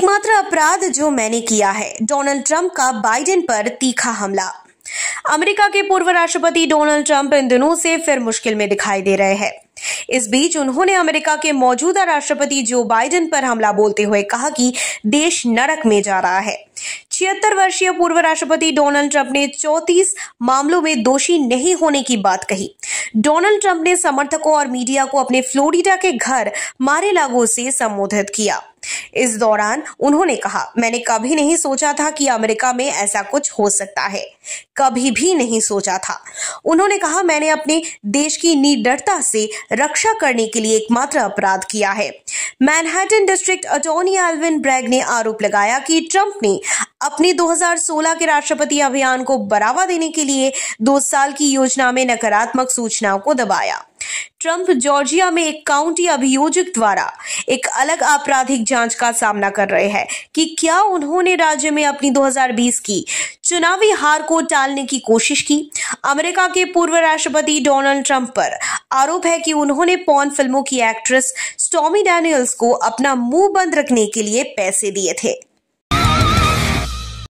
एकमात्र अपराध जो मैंने किया है डोनाल्ड ट्रंप का बाइडेन पर तीखा हमला अमेरिका के पूर्व राष्ट्रपति डोनाल्ड ट्रंप इन दिनों से फिर मुश्किल में दिखाई दे रहे हैं इस बीच उन्होंने अमेरिका के मौजूदा राष्ट्रपति जो बाइडेन पर हमला बोलते हुए कहा कि देश नरक में जा रहा है छिहत्तर वर्षीय पूर्व राष्ट्रपति डोनाल्ड ट्रंप ने चौतीस मामलों में दोषी नहीं होने की बात कही डोनाल्ड ट्रंप ने समर्थकों और मीडिया को अपने फ्लोरिडा के घर मारे लागो से संबोधित किया इस दौरान उन्होंने कहा मैंने कभी नहीं सोचा था कि अमेरिका में ऐसा कुछ हो सकता है कभी भी नहीं सोचा था उन्होंने कहा मैंने अपने देश की निडरता से रक्षा करने के लिए एकमात्र अपराध किया है Manhattan district attorney Alvin Bragg ने आरोप लगाया कि ट्रंप ने अपने 2016 के राष्ट्रपति अभियान को बढ़ावा देने के लिए दो साल की योजना में नकारात्मक सूचनाओं को दबाया ट्रंप जॉर्जिया में एक काउंटी अभियोजक द्वारा एक अलग आपराधिक जांच का सामना कर रहे हैं कि क्या उन्होंने राज्य में अपनी 2020 की चुनावी हार को टालने की कोशिश की अमेरिका के पूर्व राष्ट्रपति डोनाल्ड ट्रंप पर आरोप है कि उन्होंने पॉन फिल्मों की एक्ट्रेस स्टॉमी डैनियल्स को अपना मुंह बंद रखने के लिए पैसे दिए थे